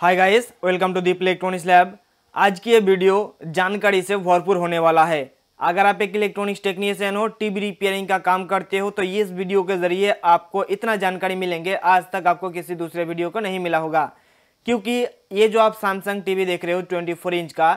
hi guys welcome to Deep electronics lab आज की ये वीडियो जानकारी से भरपूर होने वाला है अगर आप एक इलेक्ट्रॉनिक्स टेक्नीशियन हो टीवी रिपेयरिंग का काम करते हो तो ये इस वीडियो के जरिए आपको इतना जानकारी मिलेंगे आज तक आपको किसी दूसरे वीडियो को नहीं मिला होगा क्योंकि ये जो आप सैमसंग टीवी देख रहे हो ट्वेंटी इंच का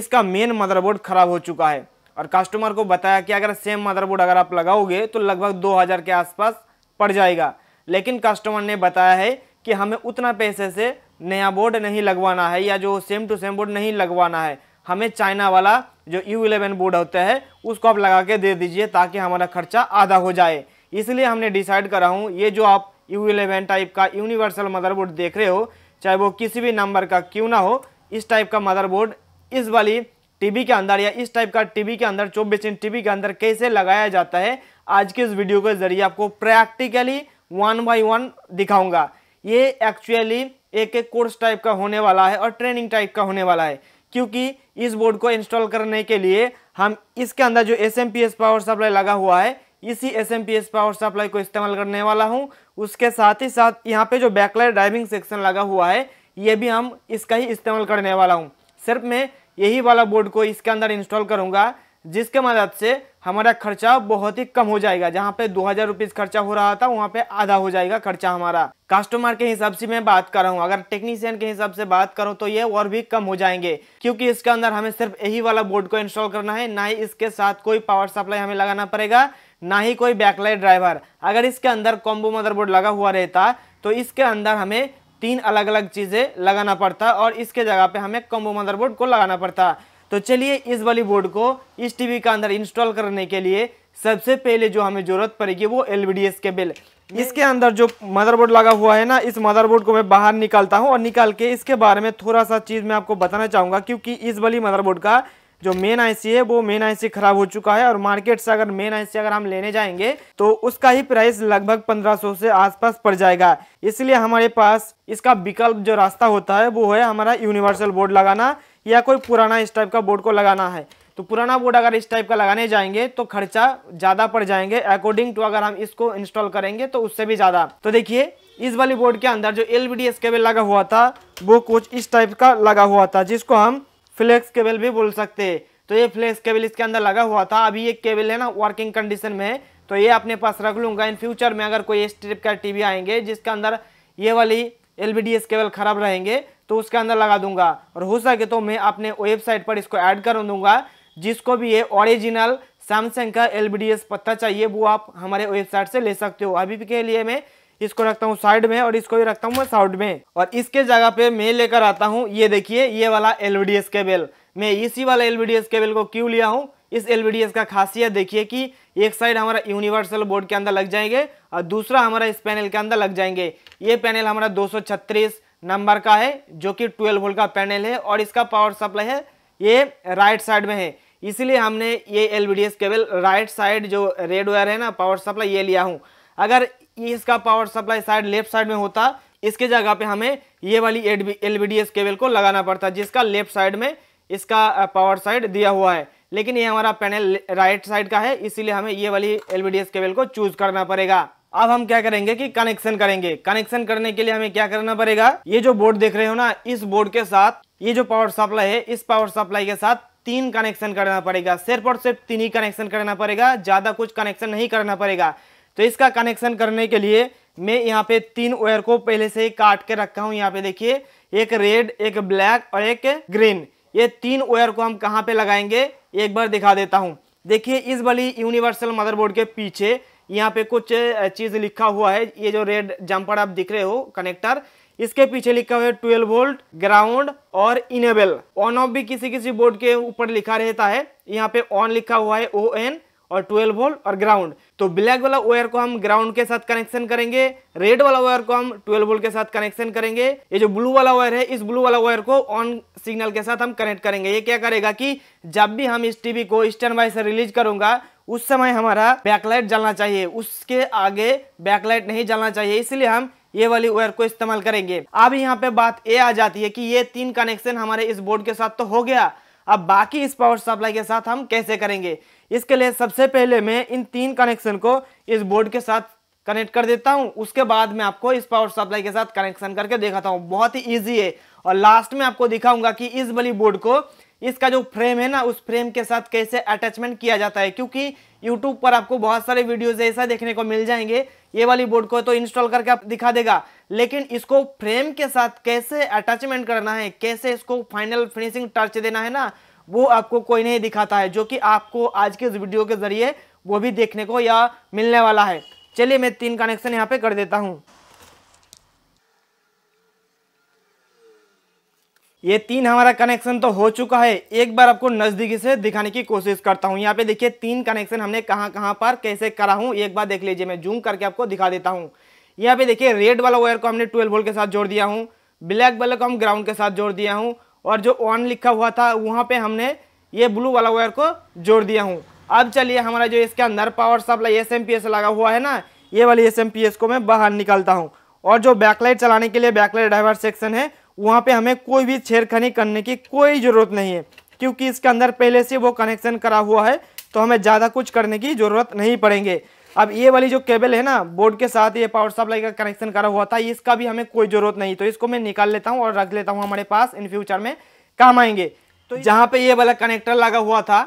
इसका मेन मदरबोर्ड खराब हो चुका है और कस्टमर को बताया कि अगर सेम मदरबोर्ड अगर आप लगाओगे तो लगभग दो के आसपास पड़ जाएगा लेकिन कस्टमर ने बताया है कि हमें उतना पैसे से नया बोर्ड नहीं लगवाना है या जो सेम टू सेम बोर्ड नहीं लगवाना है हमें चाइना वाला जो यू इलेवन बोर्ड होता है उसको आप लगा के दे दीजिए ताकि हमारा खर्चा आधा हो जाए इसलिए हमने डिसाइड करा हूँ ये जो आप यू इलेवन टाइप का यूनिवर्सल मदरबोर्ड देख रहे हो चाहे वो किसी भी नंबर का क्यों ना हो इस टाइप का मदरबोर्ड इस वाली टीवी के अंदर या इस टाइप का टीवी के अंदर चौबीस इंच टीवी के अंदर कैसे लगाया जाता है आज के इस वीडियो के जरिए आपको प्रैक्टिकली वन बाई वन दिखाऊंगा ये एक्चुअली एक एक कोर्स टाइप का होने वाला है और ट्रेनिंग टाइप का होने वाला है क्योंकि इस बोर्ड को इंस्टॉल करने के लिए हम इसके अंदर जो S M P S power supply लगा हुआ है इसी S M P S power supply को इस्तेमाल करने वाला हूँ उसके साथ ही साथ यहाँ पे जो बैकलाइट ड्राइविंग सेक्शन लगा हुआ है ये भी हम इसका ही इस्तेमाल करने वाला हूँ सिर्फ मैं यही वाला बोर्ड को इसके अंदर इंस्टॉल करूँगा जिसके मदद से हमारा खर्चा बहुत ही कम हो जाएगा जहाँ पे दो हज़ार रुपीज़ खर्चा हो रहा था वहाँ पे आधा हो जाएगा खर्चा हमारा कस्टमर के हिसाब से मैं बात कर रहा हूँ अगर टेक्नीशियन के हिसाब से बात करूँ तो ये और भी कम हो जाएंगे क्योंकि इसके अंदर हमें सिर्फ यही वाला बोर्ड को इंस्टॉल करना है ना ही इसके साथ कोई पावर सप्लाई हमें लगाना पड़ेगा ना ही कोई बैकलाइट ड्राइवर अगर इसके अंदर कॉम्बो मदरबोर्ड लगा हुआ रहता तो इसके अंदर हमें तीन अलग अलग चीज़ें लगाना पड़ता और इसके जगह पे हमें कॉम्बो मदरबोर्ड को लगाना पड़ता तो चलिए इस वाली बोर्ड को इस टीवी का अंदर इंस्टॉल करने के लिए सबसे पहले जो हमें ज़रूरत पड़ेगी वो एल केबल इसके अंदर जो मदरबोर्ड लगा हुआ है ना इस मदरबोर्ड को मैं बाहर निकालता हूँ और निकाल के इसके बारे में थोड़ा सा चीज़ मैं आपको बताना चाहूँगा क्योंकि इस वाली मदरबोर्ड का जो मेन आईसी है वो मेन आईसी खराब हो चुका है और मार्केट से अगर मेन आईसी अगर हम लेने जाएंगे तो उसका ही प्राइस लगभग 1500 से आसपास पड़ जाएगा इसलिए हमारे पास इसका विकल्प जो रास्ता होता है वो है हमारा यूनिवर्सल बोर्ड लगाना या कोई पुराना इस टाइप का बोर्ड को लगाना है तो पुराना बोर्ड अगर इस टाइप का लगाने जाएंगे तो खर्चा ज़्यादा पड़ जाएंगे अकॉर्डिंग टू अगर हम इसको इंस्टॉल करेंगे तो उससे भी ज़्यादा तो देखिए इस वाली बोर्ड के अंदर जो एल केबल लगा हुआ था वो कुछ इस टाइप का लगा हुआ था जिसको हम फ्लेक्स केबल भी बोल सकते हैं तो ये फ्लेक्स केबल इसके अंदर लगा हुआ था अभी ये केबल है ना वर्किंग कंडीशन में है तो ये अपने पास रख लूँगा इन फ्यूचर में अगर कोई इस टाइप का टीवी आएंगे जिसके अंदर ये वाली एल केबल खराब रहेंगे तो उसके अंदर लगा दूंगा और हो सके तो मैं अपने वेबसाइट पर इसको ऐड कर दूंगा जिसको भी ये ओरिजिनल सैमसंग का एल पत्ता चाहिए वो आप हमारे वेबसाइट से ले सकते हो अभी के लिए मैं इसको रखता हूँ साइड में और इसको भी रखता हूँ मैं साउड में और इसके जगह पे मैं लेकर आता हूँ ये देखिए ये वाला एल केबल मैं इसी वाला एल केबल को क्यों लिया हूँ इस एल का खासियत देखिए कि एक साइड हमारा यूनिवर्सल बोर्ड के अंदर लग जाएंगे और दूसरा हमारा इस पैनल के अंदर लग जाएंगे ये पैनल हमारा दो नंबर का है जो कि 12 वोल्ट का पैनल है और इसका पावर सप्लाई है ये राइट साइड में है इसीलिए हमने ये एल केबल राइट साइड जो रेड वायर है ना पावर सप्लाई ये लिया हूँ अगर इसका power supply side left side में होता इसके जगह पे हमें ये वाली एल केबल को लगाना पड़ता जिसका लेफ्ट साइड में इसका पावर साइड दिया हुआ है लेकिन ये हमारा पैनल राइट साइड का है इसीलिए हमें ये वाली एल केबल को चूज़ करना पड़ेगा अब हम क्या करेंगे कि कनेक्शन करेंगे कनेक्शन करने के लिए हमें क्या करना पड़ेगा ये जो बोर्ड देख रहे हो ना इस बोर्ड के साथ ये जो पावर सप्लाई है इस पावर सप्लाई के साथ तीन कनेक्शन करना पड़ेगा सिर्फ और सिर्फ तीन ही कनेक्शन करना पड़ेगा ज़्यादा कुछ कनेक्शन नहीं करना पड़ेगा तो इसका कनेक्शन करने के लिए मैं यहाँ पे तीन वायर को पहले से ही काट के रखा हूँ यहाँ पे देखिए एक रेड एक ब्लैक और एक ग्रीन ये तीन वायर को हम कहाँ पे लगाएंगे एक बार दिखा देता हूँ देखिए इस वाली यूनिवर्सल मदरबोर्ड के पीछे यहाँ पे कुछ चीज़ लिखा हुआ है ये जो रेड जम्पर आप दिख रहे हो कनेक्टर इसके पीछे लिखा हुआ है ट्वेल्व वोल्ट ग्राउंड और इनेबल ऑन ऑफ भी किसी किसी बोर्ड के ऊपर लिखा रहता है यहाँ पे ऑन लिखा हुआ है ओ एन और ट्वेल्व वोल्ट और ग्राउंड तो ब्लैक वाला वायर को हम ग्राउंड के साथ कनेक्शन करेंगे रेड वाला वायर को हम ट्वेल्व वोल्ट के साथ कनेक्शन करेंगे ये जो ब्लू वाला वायर है इस ब्लू वाला वायर को ऑन सिग्नल के साथ हम कनेक्ट करेंगे ये क्या करेगा कि जब भी हम इस टीवी को स्टैंड बाई से रिलीज करूंगा उस समय हमारा बैकलाइट जलना चाहिए उसके आगे बैकलाइट नहीं जलना चाहिए इसलिए हम ये वाली वायर को इस्तेमाल करेंगे अब यहाँ पे बात ये आ जाती है कि ये तीन कनेक्शन हमारे इस बोर्ड के साथ तो हो गया अब बाकी इस पावर सप्लाई के साथ हम कैसे करेंगे इसके लिए सबसे पहले मैं इन तीन कनेक्शन को इस बोर्ड के साथ कनेक्ट कर देता हूँ उसके बाद मैं आपको इस पावर सप्लाई के साथ कनेक्शन करके दिखाता हूँ बहुत ही ईजी है और लास्ट में आपको दिखाऊंगा कि इस वाली बोर्ड को इसका जो फ्रेम है ना उस फ्रेम के साथ कैसे अटैचमेंट किया जाता है क्योंकि यूट्यूब पर आपको बहुत सारे वीडियोज ऐसा देखने को मिल जाएंगे ये वाली बोर्ड को तो इंस्टॉल करके आप दिखा देगा लेकिन इसको फ्रेम के साथ कैसे अटैचमेंट करना है कैसे इसको फाइनल फिनिशिंग टच देना है ना वो आपको कोई नहीं दिखाता है जो कि आपको आज के इस वीडियो के जरिए वो भी देखने को या मिलने वाला है चलिए मैं तीन कनेक्शन यहाँ पे कर देता हूँ ये तीन हमारा कनेक्शन तो हो चुका है एक बार आपको नज़दीकी से दिखाने की कोशिश करता हूँ यहाँ पे देखिए तीन कनेक्शन हमने कहाँ कहाँ पर कैसे करा हूँ एक बार देख लीजिए मैं जूम करके आपको दिखा देता हूँ यहाँ पे देखिए रेड वाला वायर को हमने ट्वेल्व वोल्ट के साथ जोड़ दिया हूँ ब्लैक वाले को हम ग्राउंड के साथ जोड़ दिया हूँ और जो ऑन लिखा हुआ था वहाँ पर हमने ये ब्लू वाला वायर को जोड़ दिया हूँ अब चलिए हमारा जो इसके अंदर power supply S M P S लगा हुआ है ना ये वाली एस एम पी एस को मैं बाहर निकालता हूँ और जो बैकलाइट चलाने के लिए बैकलाइट ड्राइवर सेक्शन है वहाँ पे हमें कोई भी छेड़खानी करने की कोई ज़रूरत नहीं है क्योंकि इसके अंदर पहले से वो कनेक्शन करा हुआ है तो हमें ज़्यादा कुछ करने की ज़रूरत नहीं पड़ेंगे अब ये वाली जो केबल है ना बोर्ड के साथ ये पावर सप्लाई का कनेक्शन करा हुआ था इसका भी हमें कोई ज़रूरत नहीं तो इसको मैं निकाल लेता हूँ और रख लेता हूँ हमारे पास इन फ्यूचर में काम आएंगे तो, तो जहाँ पे ये वाला कनेक्टर लगा हुआ था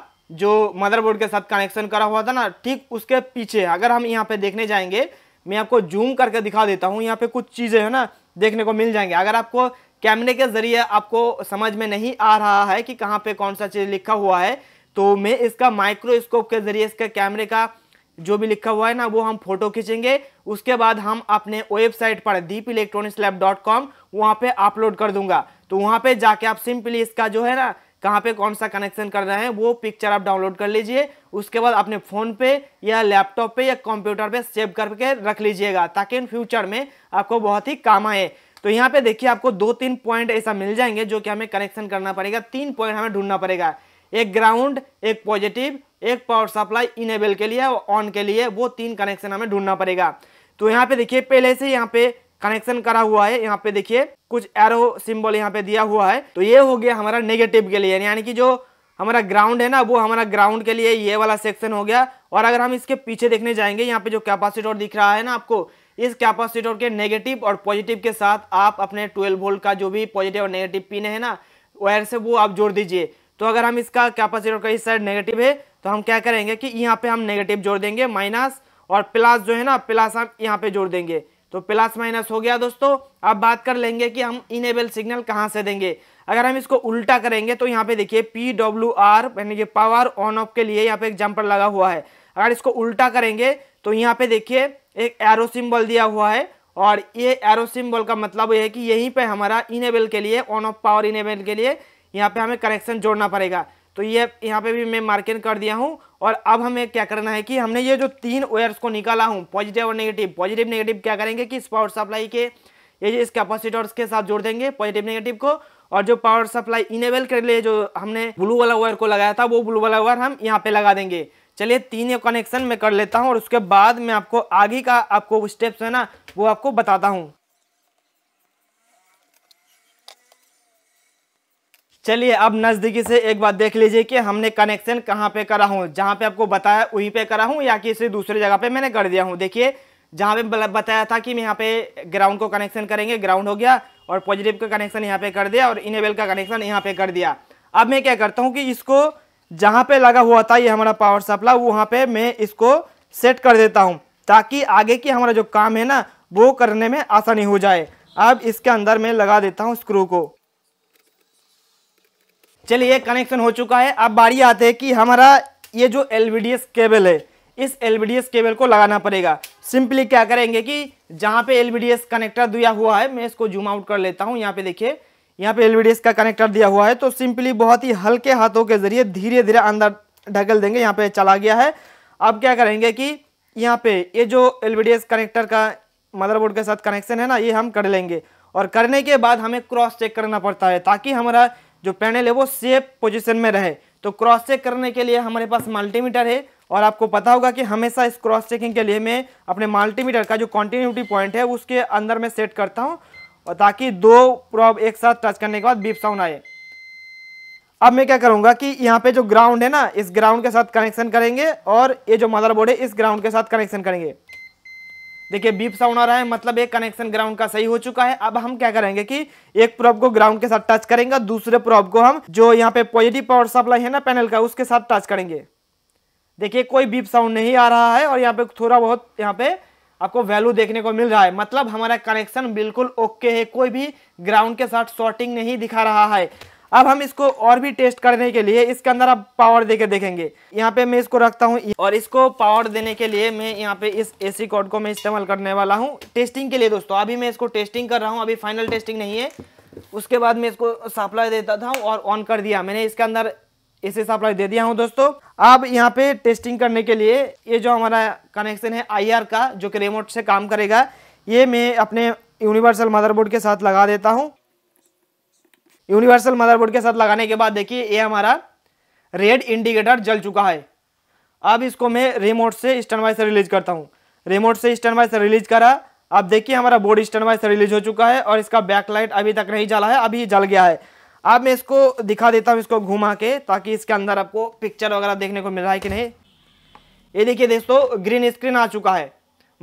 जो मदरबोर्ड के साथ कनेक्शन करा हुआ था ना ठीक उसके पीछे अगर हम यहाँ पे देखने जाएंगे मैं आपको जूम करके दिखा देता हूँ यहाँ पे कुछ चीज़ें है ना देखने को मिल जाएंगे अगर आपको कैमरे के ज़रिए आपको समझ में नहीं आ रहा है कि कहाँ पे कौन सा चीज़ लिखा हुआ है तो मैं इसका माइक्रोस्कोप के ज़रिए इसका कैमरे का जो भी लिखा हुआ है ना वो हम फोटो खींचेंगे उसके बाद हम अपने वेबसाइट पर Deep electronics lab dot com वहाँ पर अपलोड कर दूंगा तो वहाँ पर जाके आप सिंपली इसका जो है ना कहाँ पे कौन सा कनेक्शन कर रहे हैं वो पिक्चर आप डाउनलोड कर लीजिए उसके बाद अपने फ़ोन पे या लैपटॉप पे या कंप्यूटर पे सेव करके रख लीजिएगा ताकि इन फ्यूचर में आपको बहुत ही काम आए तो यहाँ पे देखिए आपको दो तीन पॉइंट ऐसा मिल जाएंगे जो कि हमें कनेक्शन करना पड़ेगा तीन पॉइंट हमें ढूंढना पड़ेगा एक ग्राउंड एक पॉजिटिव एक पावर सप्लाई इनेबल के लिए और ऑन के लिए वो तीन कनेक्शन हमें ढूंढना पड़ेगा तो यहाँ पे देखिए पहले से यहाँ पे कनेक्शन करा हुआ है यहाँ पे देखिए कुछ एरो सिंबल यहाँ पे दिया हुआ है तो ये हो गया हमारा नेगेटिव के लिए यानी कि जो हमारा ग्राउंड है ना वो हमारा ग्राउंड के लिए ये वाला सेक्शन हो गया और अगर हम इसके पीछे देखने जाएंगे यहाँ पे जो कैपेसिटर दिख रहा है ना आपको इस कैपेसिटर के नेगेटिव और पॉजिटिव के साथ आप अपने 12 वोल्ट का जो भी पॉजिटिव और नेगेटिव पिन है ना वायर से वो आप जोड़ दीजिए तो अगर हम इसका कैपेसिटर का इस साइड नेगेटिव है तो हम क्या करेंगे कि यहाँ पे हम नेगेटिव जोड़ देंगे माइनस और प्लस जो है ना प्लस हम यहाँ पे जोड़ देंगे तो प्लस माइनस हो गया दोस्तों अब बात कर लेंगे कि हम इनेबल सिग्नल कहाँ से देंगे अगर हम इसको उल्टा करेंगे तो यहाँ पे देखिए पी डब्ल्यू आर यानी कि पावर ऑन ऑफ के लिए यहाँ पे एग्जाम्पल लगा हुआ है अगर इसको उल्टा करेंगे तो यहाँ पे देखिए एक एरो सिंबल दिया हुआ है और ये एरो सिंबल का मतलब ये है कि यहीं पे हमारा इनेबल के लिए ऑन ऑफ पावर इनेबल के लिए यहाँ पे हमें कनेक्शन जोड़ना पड़ेगा तो ये यहाँ पे भी मैं मार्किंग कर दिया हूँ और अब हमें क्या करना है कि हमने ये जो तीन वेयर्स को निकाला हूँ पॉजिटिव और नेगेटिव पॉजिटिव नेगेटिव क्या करेंगे कि इस पावर सप्लाई के ये इस कैपेसिटर्स के साथ जोड़ देंगे पॉजिटिव नेगेटिव को और जो पावर सप्लाई इनेबल के लिए जो हमने ब्लू वाला वायर को लगाया था वो ब्लू वाला वायर हम यहाँ पे लगा देंगे चलिए तीन कनेक्शन में कर लेता हूँ और उसके बाद मैं आपको आगे का आपको स्टेप्स है ना वो आपको बताता हूँ चलिए अब नज़दीकी से एक बार देख लीजिए कि हमने कनेक्शन कहाँ पे करा हूँ जहाँ पे आपको बताया वहीं पे करा हूँ या कि इसे दूसरी जगह पे मैंने कर दिया हूँ देखिए जहाँ पे बताया था कि यहाँ पे ग्राउंड को कनेक्शन करेंगे ग्राउंड हो गया और पॉजिटिव का कनेक्शन यहाँ पे कर दिया और इनेबल का कनेक्शन यहाँ पे कर दिया अब मैं क्या करता हूँ कि इसको जहाँ पे लगा हुआ था ये हमारा पावर सप्लाई वहाँ पे मैं इसको सेट कर देता हूँ ताकि आगे की हमारा जो काम है ना वो करने में आसानी हो जाए अब इसके अंदर मैं लगा देता हूँ स्क्रू को चलिए कनेक्शन हो चुका है अब बारी आते हैं कि हमारा ये जो एल केबल है इस एल केबल को लगाना पड़ेगा सिंपली क्या करेंगे कि जहाँ पे एल कनेक्टर दिया हुआ है मैं इसको जूम आउट कर लेता हूँ यहाँ पे देखिए यहाँ पे एल का कनेक्टर दिया हुआ है तो सिंपली बहुत ही हल्के हाथों के जरिए धीरे धीरे अंदर ढकल देंगे यहाँ पे चला गया है अब क्या करेंगे कि यहाँ पे ये जो एल कनेक्टर का मदरबोर्ड के साथ कनेक्शन है ना ये हम कर लेंगे और करने के बाद हमें क्रॉस चेक करना पड़ता है ताकि हमारा जो पैनल है वो सेफ पोजिशन में रहे तो क्रॉस चेक करने के लिए हमारे पास मल्टीमीटर है और आपको पता होगा कि हमेशा इस क्रॉस चेकिंग के लिए मैं अपने मल्टीमीटर का जो कॉन्टीन्यूटी पॉइंट है उसके अंदर मैं सेट करता हूँ और ताकि दो प्रॉब एक साथ टच करने के बाद बीप साउंड आए अब मैं क्या करूँगा कि यहाँ पे जो ग्राउंड है ना इस ग्राउंड के साथ कनेक्शन करेंगे और ये जो मदरबोर्ड है इस ग्राउंड के साथ कनेक्शन करेंगे देखिए बीप साउंड आ रहा है मतलब एक कनेक्शन ग्राउंड का सही हो चुका है अब हम क्या करेंगे कि एक प्रॉब को ग्राउंड के साथ टच करेंगे दूसरे प्रॉब को हम जो यहाँ पे पॉजिटिव पावर सप्लाई है ना पैनल का उसके साथ टच करेंगे देखिए कोई बीप साउंड नहीं आ रहा है और यहाँ पे थोड़ा बहुत यहाँ पे आपको वैल्यू देखने को मिल रहा है मतलब हमारा कनेक्शन बिल्कुल ओके है कोई भी ग्राउंड के साथ शॉर्टिंग नहीं दिखा रहा है अब हम इसको और भी टेस्ट करने के लिए इसके अंदर आप पावर दे के देखेंगे यहाँ पे मैं इसको रखता हूँ और इसको पावर देने के लिए मैं यहाँ पे इस एसी कोड को मैं इस्तेमाल करने वाला हूँ टेस्टिंग के लिए दोस्तों अभी मैं इसको टेस्टिंग कर रहा हूँ अभी फाइनल टेस्टिंग नहीं है उसके बाद मैं इसको सप्लाई देता था और ऑन कर दिया मैंने इसके अंदर इसे सप्लाई दे दिया हूँ दोस्तों अब यहाँ पे टेस्टिंग करने के लिए ये जो हमारा कनेक्शन है आईआर का जो कि रिमोट से काम करेगा ये मैं अपने यूनिवर्सल मदरबोर्ड के साथ लगा देता हूँ यूनिवर्सल मदरबोर्ड के साथ लगाने के बाद देखिए ये हमारा रेड इंडिकेटर जल चुका है अब इसको मैं रिमोट से स्टैंड वाइज से रिलीज करता हूँ रिमोट से स्टैंड वाइज से रिलीज करा अब देखिए हमारा बोर्ड स्टैंड वाइज से रिलीज हो चुका है और इसका बैकलाइट अभी तक नहीं जला है अभी जल गया है अब मैं इसको दिखा देता हूँ इसको घुमा के ताकि इसके अंदर आपको पिक्चर वगैरह देखने को मिल रहा है कि नहीं ये देखिए दोस्तों ग्रीन स्क्रीन आ चुका है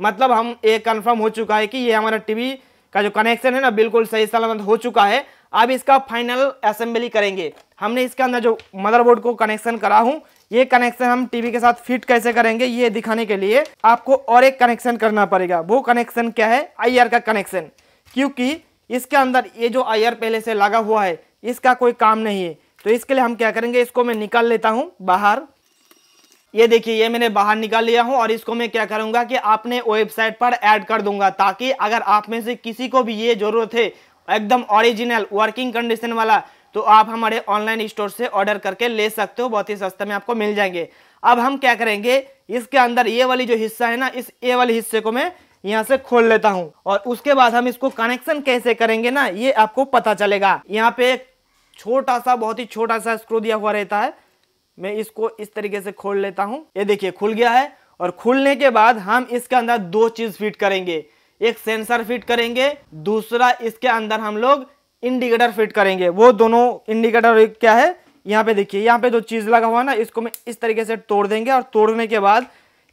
मतलब हम ये कन्फर्म हो चुका है कि ये हमारा टीवी का जो कनेक्शन है ना बिल्कुल सही सलामत हो चुका है अब इसका फाइनल असेंबली करेंगे हमने इसके अंदर जो मदरबोर्ड को कनेक्शन करा हूँ ये कनेक्शन हम टीवी के साथ फिट कैसे करेंगे ये दिखाने के लिए आपको और एक कनेक्शन करना पड़ेगा वो कनेक्शन क्या है आई का कनेक्शन क्योंकि इसके अंदर ये जो आई पहले से लगा हुआ है इसका कोई काम नहीं है तो इसके लिए हम क्या करेंगे इसको मैं निकाल लेता हूँ बाहर ये देखिए ये मैंने बाहर निकाल लिया हूँ और इसको मैं क्या करूँगा कि आपने वेबसाइट पर ऐड कर दूंगा ताकि अगर आप में से किसी को भी ये ज़रूरत है एकदम ओरिजिनल वर्किंग कंडीशन वाला तो आप हमारे ऑनलाइन स्टोर से ऑर्डर करके ले सकते हो बहुत ही सस्ते में आपको मिल जाएंगे अब हम क्या करेंगे इसके अंदर ये वाली जो हिस्सा है ना इस ए वाले हिस्से को मैं यहाँ से खोल लेता हूँ और उसके बाद हम इसको कनेक्शन कैसे करेंगे ना ये आपको पता चलेगा यहाँ पे छोटा सा बहुत ही छोटा सा स्क्रू दिया हुआ रहता है मैं इसको इस तरीके से खोल लेता हूँ ये देखिए खुल गया है और खुलने के बाद हम इसके अंदर दो चीज़ फिट करेंगे एक सेंसर फिट करेंगे दूसरा इसके अंदर हम लोग इंडिकेटर फिट करेंगे वो दोनों इंडिकेटर क्या है यहाँ पे देखिए यहाँ पे जो चीज़ लगा हुआ है ना इसको मैं इस तरीके से तोड़ देंगे और तोड़ने के बाद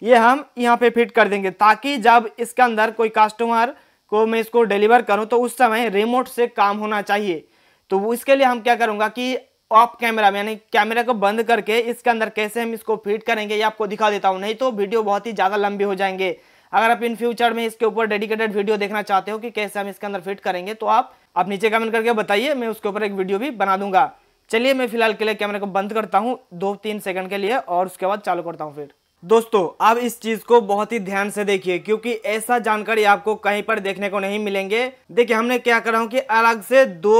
ये हम यहाँ पे फिट कर देंगे ताकि जब इसके अंदर कोई कस्टमर को मैं इसको डिलीवर करूँ तो उस समय रिमोट से काम होना चाहिए तो इसके लिए हम क्या करूँगा कि ऑफ कैमरा यानी कैमरा को बंद करके इसके अंदर कैसे हम इसको फिट करेंगे ये आपको दिखा देता हूँ नहीं तो वीडियो बहुत ही ज़्यादा लंबी हो जाएंगे अगर आप इन फ्यूचर में इसके ऊपर डेडिकेटेड वीडियो देखना चाहते हो कि कैसे हम इसके अंदर फिट करेंगे तो आप आप नीचे कमेंट करके बताइए मैं उसके ऊपर एक वीडियो भी बना दूंगा चलिए मैं फिलहाल के लिए कैमरे को बंद करता हूँ दो तीन सेकंड के लिए और उसके बाद चालू करता हूँ फिर दोस्तों आप इस चीज को बहुत ही ध्यान से देखिए क्योंकि ऐसा जानकारी आपको कहीं पर देखने को नहीं मिलेंगे देखिए हमने क्या करा हूँ कि अलग से दो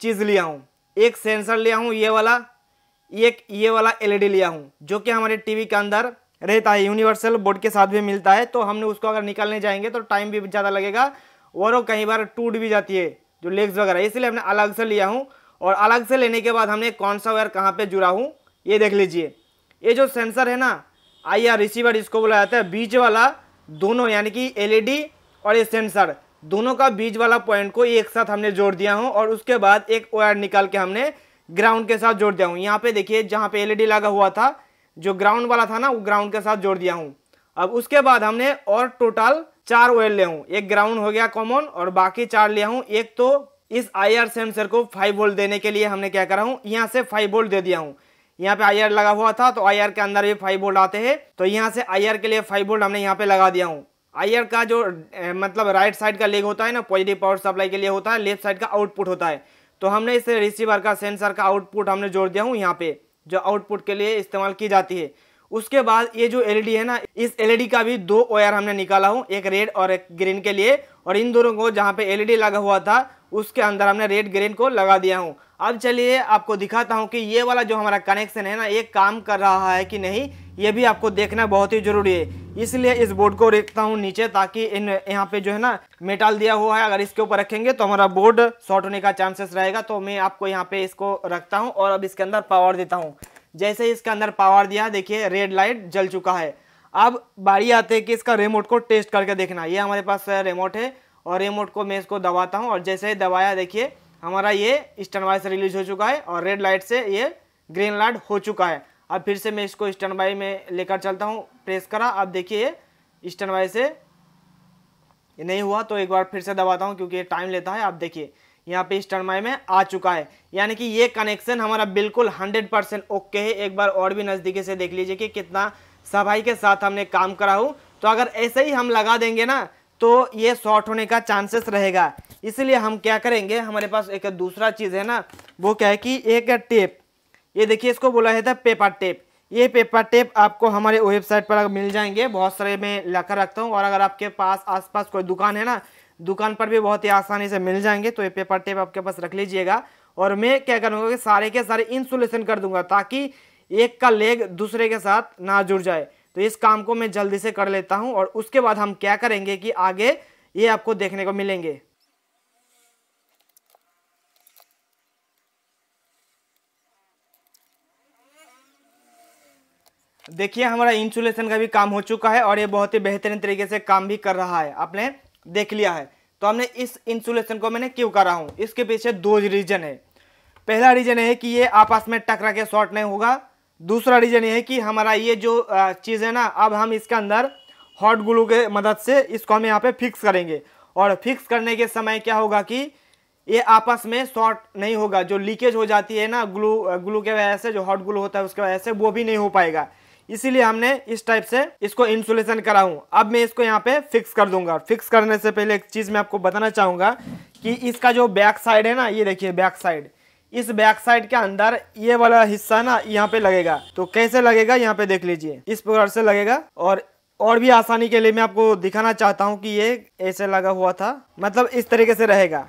चीज़ लिया हूँ एक सेंसर लिया हूँ ये वाला एक ये वाला एलईडी e लिया हूँ जो कि हमारे टीवी के अंदर रहता है यूनिवर्सल बोर्ड के साथ भी मिलता है तो हमने उसको अगर निकालने जाएंगे तो टाइम भी ज़्यादा लगेगा और वो कई बार टूट भी जाती है जो लेग्स वगैरह इसलिए हमने अलग से लिया हूँ और अलग से लेने के बाद हमने कौन सा वायर कहाँ पर जुड़ा हूँ ये देख लीजिए ये जो सेंसर है ना आई या रिसीवर इसको बोला जाता है बीच वाला दोनों यानी कि एल e और ये सेंसर दोनों का बीच वाला पॉइंट को एक साथ हमने जोड़ दिया हूँ और उसके बाद एक वायर निकाल के हमने ग्राउंड के साथ जोड़ दिया हूँ यहाँ पे देखिए जहाँ पे एलईडी लगा हुआ था जो ग्राउंड वाला था ना वो ग्राउंड के साथ जोड़ दिया हूँ अब उसके बाद हमने और टोटल चार ओयल ले हूँ एक ग्राउंड हो गया कॉमन और बाकी चार लिया हूँ एक तो इस आई आर सेंसर को फाइव वोल्ट देने के लिए हमने क्या करा हूँ यहाँ से फाइव वोल्ट दे दिया हूँ यहाँ पे आई लगा हुआ था तो आई के अंदर भी फाइव वोल्ट आते हैं तो यहाँ से आई के लिए फाइव वोल्ट हमने यहाँ पे लगा दिया हूँ आयर का जो मतलब राइट साइड का लेग होता है ना पॉजिटिव पावर सप्लाई के लिए होता है लेफ्ट साइड का आउटपुट होता है तो हमने इस रिसीवर का सेंसर का आउटपुट हमने जोड़ दिया हूँ यहाँ पे जो आउटपुट के लिए इस्तेमाल की जाती है उसके बाद ये जो एलईडी है ना इस एलईडी का भी दो ओयर हमने निकाला हूँ एक रेड और एक ग्रीन के लिए और इन दोनों को जहाँ पे एलईडी लगा हुआ था उसके अंदर हमने रेड ग्रीन को लगा दिया हूँ अब चलिए आपको दिखाता हूँ कि ये वाला जो हमारा कनेक्शन है ना ये काम कर रहा है कि नहीं ये भी आपको देखना बहुत ही ज़रूरी है इसलिए इस बोर्ड को रखता हूँ नीचे ताकि इन यहाँ पे जो है ना मेटाल दिया हुआ है अगर इसके ऊपर रखेंगे तो हमारा बोर्ड शॉर्ट होने का चांसेस रहेगा तो मैं आपको यहाँ पे इसको रखता हूँ और अब इसके अंदर पावर देता हूँ जैसे ही इसके अंदर पावर दिया देखिए रेड लाइट जल चुका है अब बारी आते हैं कि इसका रिमोट को टेस्ट करके देखना ये हमारे पास रिमोट है और रिमोट को मैं इसको दबाता हूँ और जैसे ही दबाया देखिए हमारा ये स्टर्न वाइज से रिलीज हो चुका है और रेड लाइट से ये ग्रीन लाइट हो चुका है अब फिर से मैं इसको स्टैंड बाई में लेकर चलता हूँ प्रेस करा अब देखिए ये बाई से नहीं हुआ तो एक बार फिर से दबाता हूँ क्योंकि ये टाइम लेता है आप देखिए यहाँ पे स्टैंड बाई में आ चुका है यानी कि ये कनेक्शन हमारा बिल्कुल हंड्रेड परसेंट ओके है एक बार और भी नज़दीकी से देख लीजिए कि कितना सफाई के साथ हमने काम करा हूँ तो अगर ऐसे ही हम लगा देंगे ना तो ये शॉर्ट होने का चांसेस रहेगा इसलिए हम क्या करेंगे हमारे पास एक दूसरा चीज़ है ना वो क्या है कि एक टेप ये देखिए इसको बोला जाता है पेपर टेप ये पेपर टेप आपको हमारे वेबसाइट पर मिल जाएंगे बहुत सारे मैं लाकर रखता हूँ और अगर आपके पास आसपास कोई दुकान है ना दुकान पर भी बहुत ही आसानी से मिल जाएंगे तो ये पेपर टेप आपके पास रख लीजिएगा और मैं क्या करूँगा कि सारे के सारे इंसुलेशन कर दूंगा ताकि एक का लेग दूसरे के साथ ना जुड़ जाए तो इस काम को मैं जल्दी से कर लेता हूँ और उसके बाद हम क्या करेंगे कि आगे ये आपको देखने को मिलेंगे देखिए हमारा इंसुलेशन का भी काम हो चुका है और ये बहुत ही बेहतरीन तरीके से काम भी कर रहा है आपने देख लिया है तो हमने इस इंसुलेशन को मैंने क्यों करा हूँ इसके पीछे दो रीजन है पहला रीजन है कि ये आपस में टकरा के शॉर्ट नहीं होगा दूसरा रीजन ये है कि हमारा ये जो चीज़ है ना अब हम इसके अंदर हॉट ग्लू के मदद से इसको हम यहाँ पे फिक्स करेंगे और फिक्स करने के समय क्या होगा कि ये आपस में शॉर्ट नहीं होगा जो लीकेज हो जाती है ना ग्लू ग्लू के वजह से जो हॉट ग्लू होता है उसके वजह से वो भी नहीं हो पाएगा इसीलिए हमने इस टाइप से इसको इंसुलेशन करा हूँ अब मैं इसको यहाँ पे फिक्स कर दूंगा फिक्स करने से पहले एक चीज़ मैं आपको बताना चाहूँगा कि इसका जो बैक साइड है ना ये देखिए बैक साइड इस बैक साइड के अंदर ये वाला हिस्सा ना यहाँ पे लगेगा तो कैसे लगेगा यहाँ पे देख लीजिए इस प्रकार से लगेगा और और भी आसानी के लिए मैं आपको दिखाना चाहता हूँ कि ये ऐसे लगा हुआ था मतलब इस तरीके से रहेगा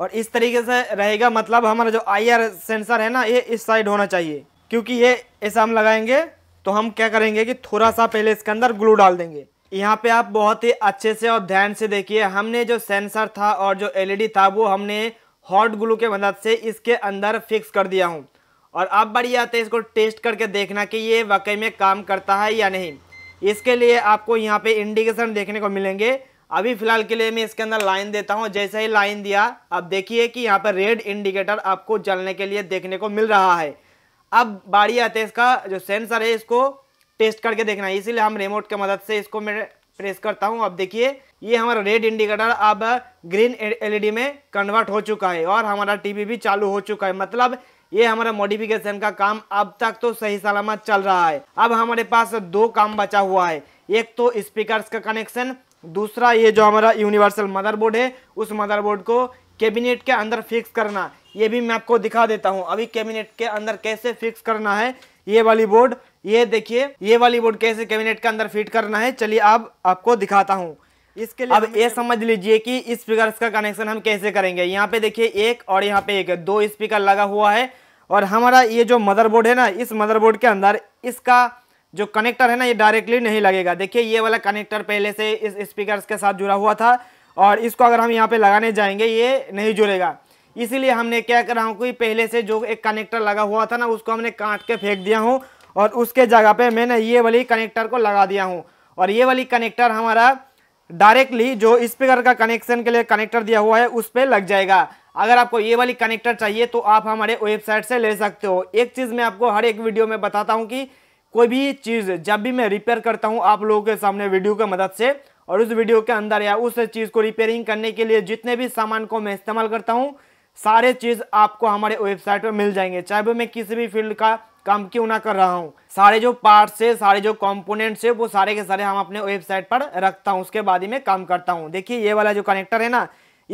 और इस तरीके से रहेगा मतलब हमारा जो आई सेंसर है ना ये इस साइड होना चाहिए क्योंकि ये ऐसा हम लगाएंगे तो हम क्या करेंगे कि थोड़ा सा पहले इसके अंदर ग्लू डाल देंगे यहाँ पे आप बहुत ही अच्छे से और ध्यान से देखिए हमने जो सेंसर था और जो एलईडी था वो हमने हॉट ग्लू के मदद से इसके अंदर फिक्स कर दिया हूँ और अब बढ़िया आते इसको टेस्ट करके देखना कि ये वाकई में काम करता है या नहीं इसके लिए आपको यहाँ पे इंडिकेशन देखने को मिलेंगे अभी फ़िलहाल के लिए मैं इसके अंदर लाइन देता हूँ जैसे ही लाइन दिया अब देखिए कि यहाँ पर रेड इंडिकेटर आपको जलने के लिए देखने को मिल रहा है अब बारी आते है इसका जो सेंसर है इसको टेस्ट करके देखना है इसीलिए हम रिमोट की मदद से इसको मैं प्रेस करता हूँ अब देखिए ये हमारा रेड इंडिकेटर अब ग्रीन एलईडी में कन्वर्ट हो चुका है और हमारा टीवी भी चालू हो चुका है मतलब ये हमारा मॉडिफिकेशन का काम अब तक तो सही सलामत चल रहा है अब हमारे पास दो काम बचा हुआ है एक तो स्पीकर्स का कनेक्शन दूसरा ये जो हमारा यूनिवर्सल मदरबोर्ड है उस मदरबोर्ड को कैबिनेट के अंदर फिक्स करना ये भी मैं आपको दिखा देता हूँ अभी कैबिनेट के अंदर कैसे फिक्स करना है ये वाली बोर्ड ये देखिए ये वाली बोर्ड कैसे कैबिनेट के अंदर फिट करना है चलिए अब आपको दिखाता हूँ इसके लिए अब ये समझ लीजिए कि इस का कनेक्शन हम कैसे करेंगे यहाँ पे देखिए एक और यहाँ पे एक दो स्पीकर लगा हुआ है और हमारा ये जो मदरबोर्ड है ना इस मदरबोर्ड के अंदर इसका जो कनेक्टर है ना ये डायरेक्टली नहीं लगेगा देखिए ये वाला कनेक्टर पहले से इस स्पीकर के साथ जुड़ा हुआ था और इसको अगर हम यहाँ पे लगाने जाएंगे ये नहीं जुड़ेगा इसीलिए हमने क्या करा हूँ कि पहले से जो एक कनेक्टर लगा हुआ था ना उसको हमने काट के फेंक दिया हूँ और उसके जगह पे मैंने ये वाली कनेक्टर को लगा दिया हूँ और ये वाली कनेक्टर हमारा डायरेक्टली जो स्पीकर का कनेक्शन के लिए कनेक्टर दिया हुआ है उस पर लग जाएगा अगर आपको ये वाली कनेक्टर चाहिए तो आप हमारे वेबसाइट से ले सकते हो एक चीज़ मैं आपको हर एक वीडियो में बताता हूँ कि कोई भी चीज़ जब भी मैं रिपेयर करता हूँ आप लोगों के सामने वीडियो की मदद से और उस वीडियो के अंदर या उस चीज़ को रिपेयरिंग करने के लिए जितने भी सामान को मैं इस्तेमाल करता हूँ सारे चीज़ आपको हमारे वेबसाइट पर मिल जाएंगे चाहे वो मैं किसी भी फील्ड का काम क्यों ना कर रहा हूँ सारे जो पार्ट्स है सारे जो कंपोनेंट्स है वो सारे के सारे हम अपने वेबसाइट पर रखता हूँ उसके बाद ही मैं काम करता हूँ देखिए ये वाला जो कनेक्टर है ना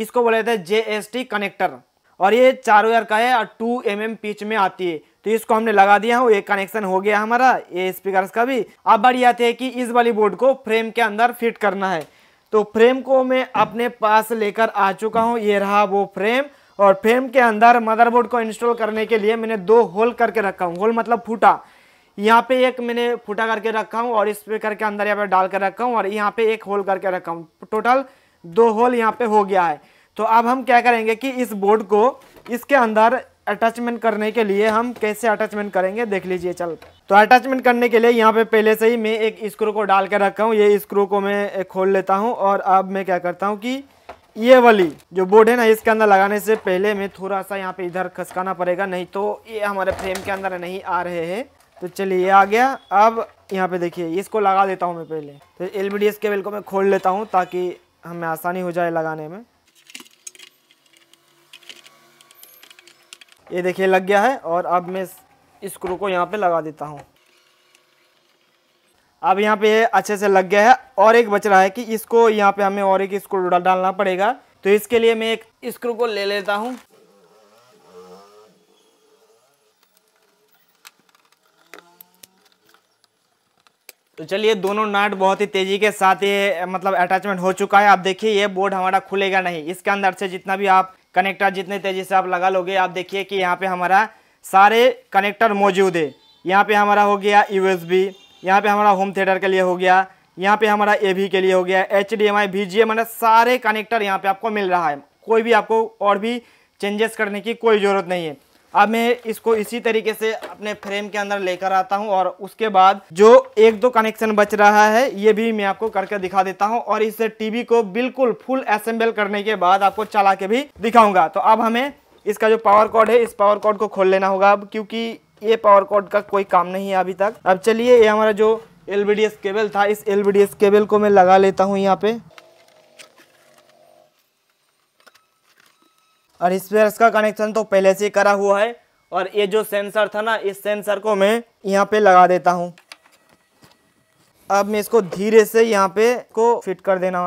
इसको बोला जाता है जे कनेक्टर और ये चारों ईयर का है और टू एम mm पिच में आती है तो इसको हमने लगा दिया हूँ ये कनेक्शन हो गया हमारा ये स्पीकर का भी अब बड़ी आती है कि इस वाली बोर्ड को फ्रेम के अंदर फिट करना है तो फ्रेम को मैं अपने पास लेकर आ चुका हूँ ये रहा वो फ्रेम और फ्रेम के अंदर मदरबोर्ड को इंस्टॉल करने के लिए मैंने दो होल करके रखा हूँ होल मतलब फूटा यहाँ पे एक मैंने फूटा करके रखा हूँ और स्पीकर के अंदर यहाँ पे डाल कर रखा हूँ और यहाँ पे एक होल करके रखा हूँ टोटल दो होल यहाँ पे हो गया है तो अब हम क्या करेंगे कि इस बोर्ड को इसके अंदर अटैचमेंट करने के लिए हम कैसे अटैचमेंट करेंगे देख लीजिए चल तो अटैचमेंट करने के लिए यहाँ पे पहले से ही मैं एक स्क्रू को डाल कर रखा हूँ ये स्क्रू को मैं खोल लेता हूँ और अब मैं क्या करता हूँ कि ये वाली जो बोर्ड है ना इसके अंदर लगाने से पहले में थोड़ा सा यहाँ पे इधर खसकाना पड़ेगा नहीं तो ये हमारे फ्रेम के अंदर नहीं आ रहे हैं तो चलिए ये आ गया अब यहाँ पे देखिए इसको लगा देता हूँ मैं पहले तो एल बी केबल को मैं खोल लेता हूँ ताकि हमें आसानी हो जाए लगाने में ये देखिए लग गया है और अब मैं इस स्क्रू को यहाँ पे लगा देता हूँ अब यहाँ पे अच्छे से लग गया है और एक बच रहा है कि इसको यहाँ पे हमें और एक स्क्रू डालना पड़ेगा तो इसके लिए मैं एक स्क्रू को ले लेता हूँ तो चलिए दोनों नाट बहुत ही तेज़ी के साथ ये मतलब अटैचमेंट हो चुका है आप देखिए ये बोर्ड हमारा खुलेगा नहीं इसके अंदर से जितना भी आप कनेक्टर जितने तेज़ी से आप लगा लोगे आप देखिए कि यहाँ पे हमारा सारे कनेक्टर मौजूद है यहाँ पे हमारा हो गया यूएसबी यहाँ पे हमारा होम थिएटर के लिए हो गया यहाँ पे हमारा ए के लिए हो गया H D M I G M सारे कनेक्टर यहाँ पे आपको मिल रहा है कोई भी आपको और भी चेंजेस करने की कोई ज़रूरत नहीं है अब मैं इसको इसी तरीके से अपने फ्रेम के अंदर लेकर आता हूँ और उसके बाद जो एक दो कनेक्शन बच रहा है ये भी मैं आपको करके दिखा देता हूँ और इस टी को बिल्कुल फुल असेंबल करने के बाद आपको चला के भी दिखाऊंगा तो अब हमें इसका जो पावर कॉर्ड है इस पावर कॉर्ड को खोल लेना होगा अब क्योंकि ये पावर कॉर्ड का कोई काम नहीं है अभी तक अब चलिए ये हमारा जो एल केबल था इस एल केबल को मैं लगा लेता हूँ यहाँ पे और इस पर इसका कनेक्शन तो पहले से करा हुआ है और ये जो सेंसर था ना इस सेंसर को मैं यहाँ पे लगा देता हूँ अब मैं इसको धीरे से यहाँ पे को फिट कर देना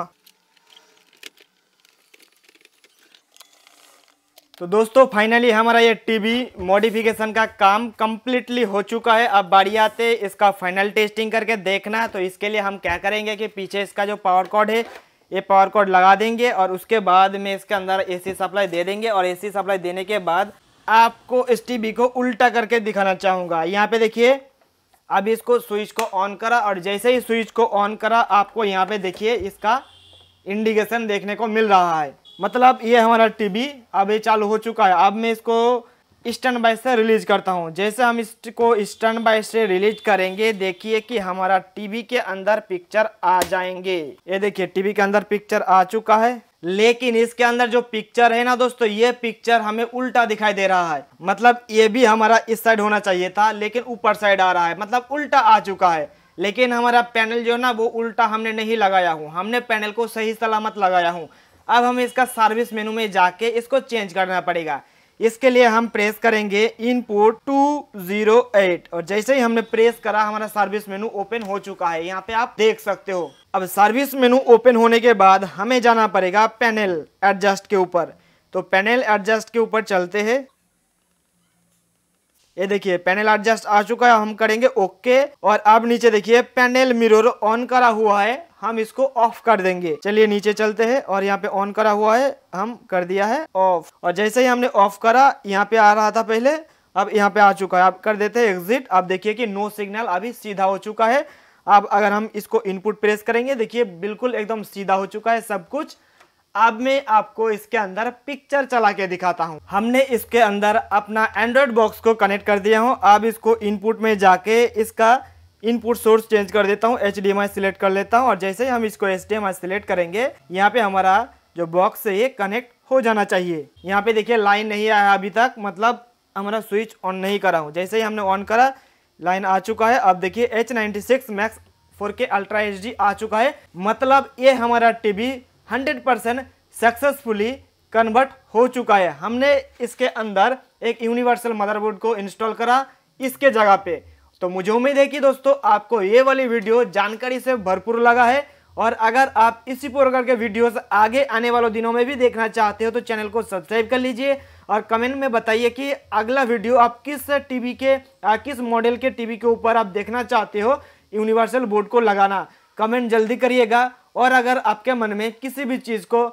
तो दोस्तों फाइनली हमारा ये टीवी मॉडिफिकेशन का काम कम्प्लीटली हो चुका है अब बाड़ी आते इसका फाइनल टेस्टिंग करके देखना तो इसके लिए हम क्या करेंगे कि पीछे इसका जो पावर कॉर्ड है ये पावर कॉर्ड लगा देंगे और उसके बाद में इसके अंदर एसी सप्लाई दे देंगे और एसी सप्लाई देने के बाद आपको इस टीवी को उल्टा करके दिखाना चाहूँगा यहाँ पे देखिए अब इसको स्विच को ऑन करा और जैसे ही स्विच को ऑन करा आपको यहाँ पे देखिए इसका इंडिकेशन देखने को मिल रहा है मतलब ये हमारा टीवी अब ये चालू हो चुका है अब मैं इसको स्टैंड बाय से रिलीज करता हूँ जैसे हम इसको स्टैंड बाय से रिलीज करेंगे देखिए कि हमारा टीवी के अंदर पिक्चर आ जाएंगे ये देखिए टीवी के अंदर पिक्चर आ चुका है लेकिन इसके अंदर जो पिक्चर है ना दोस्तों ये पिक्चर हमें उल्टा दिखाई दे रहा है मतलब ये भी हमारा इस साइड होना चाहिए था लेकिन ऊपर साइड आ रहा है मतलब उल्टा आ चुका है लेकिन हमारा पैनल जो है ना वो उल्टा हमने नहीं लगाया हूँ हमने पैनल को सही सलामत लगाया हूँ अब हमें इसका सर्विस मेनू में जाके इसको चेंज करना पड़ेगा इसके लिए हम प्रेस करेंगे इनपुट 208 और जैसे ही हमने प्रेस करा हमारा सर्विस मेनू ओपन हो चुका है यहाँ पे आप देख सकते हो अब सर्विस मेनू ओपन होने के बाद हमें जाना पड़ेगा पैनल एडजस्ट के ऊपर तो पैनल एडजस्ट के ऊपर चलते है ये देखिए पैनल एडजस्ट आ चुका है हम करेंगे ओके और अब नीचे देखिए पैनल मिरर ऑन करा हुआ है हम इसको ऑफ कर देंगे चलिए नीचे चलते हैं और यहाँ पे ऑन करा हुआ है हम कर दिया है ऑफ और जैसे ही हमने ऑफ करा यहाँ पे आ रहा था पहले अब यहाँ पे आ चुका है आप कर देते हैं एग्जिट आप देखिए कि नो सिग्नल अभी सीधा हो चुका है अब अगर हम इसको इनपुट प्रेस करेंगे देखिए बिल्कुल एकदम सीधा हो चुका है सब कुछ अब मैं आपको इसके अंदर पिक्चर चला के दिखाता हूँ हमने इसके अंदर अपना एंड्रॉयड बॉक्स को कनेक्ट कर दिया हूँ अब इसको इनपुट में जाके इसका इनपुट सोर्स चेंज कर देता हूँ एच डी सिलेक्ट कर लेता हूँ और जैसे ही हम इसको एच डी सिलेक्ट करेंगे यहाँ पे हमारा जो बॉक्स है ये कनेक्ट हो जाना चाहिए यहाँ पे देखिए लाइन नहीं आया अभी तक मतलब हमारा स्विच ऑन नहीं करा हूँ जैसे ही हमने ऑन करा लाइन आ चुका है अब देखिए H ninety six max four K ultra H D आ चुका है मतलब ये हमारा T V hundred percent successfully convert हो चुका है हमने इसके अंदर एक यूनिवर्सल मदरबोर्ड को इंस्टॉल करा इसके जगह पे तो मुझे उम्मीद है कि दोस्तों आपको ये वाली वीडियो जानकारी से भरपूर लगा है और अगर आप इसी प्रकार के वीडियोस आगे आने वाले दिनों में भी देखना चाहते हो तो चैनल को सब्सक्राइब कर लीजिए और कमेंट में बताइए कि अगला वीडियो आप किस टीवी के आ, किस मॉडल के टीवी के ऊपर आप देखना चाहते हो यूनिवर्सल बोर्ड को लगाना कमेंट जल्दी करिएगा और अगर आपके मन में किसी भी चीज़ को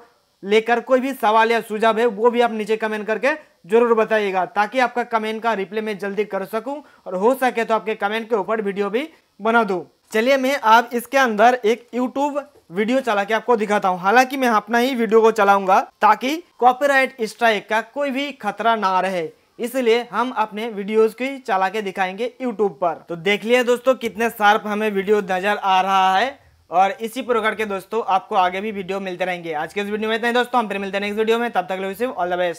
लेकर कोई भी सवाल या सुझाव है वो भी आप नीचे कमेंट करके जरूर बताइएगा ताकि आपका कमेंट का रिप्लाई मैं जल्दी कर सकूं और हो सके तो आपके कमेंट के ऊपर वीडियो भी बना दूं चलिए मैं आप इसके अंदर एक यूट्यूब वीडियो चला के आपको दिखाता हूँ हालांकि मैं अपना ही वीडियो को चलाऊंगा ताकि कॉपीराइट स्ट्राइक का कोई भी खतरा ना रहे इसलिए हम अपने वीडियोस को ही चला के दिखाएंगे यूट्यूब पर तो देख लिया दोस्तों कितने शार्प हमें वीडियो नजर आ रहा है और इसी प्रकार के दोस्तों आपको आगे भी वीडियो मिलते रहेंगे आज के इस वीडियो में इतना ही दोस्तों हम फिर मिलते हैं नेक्स्ट वीडियो में तब तक लोग ऑल द बेस्ट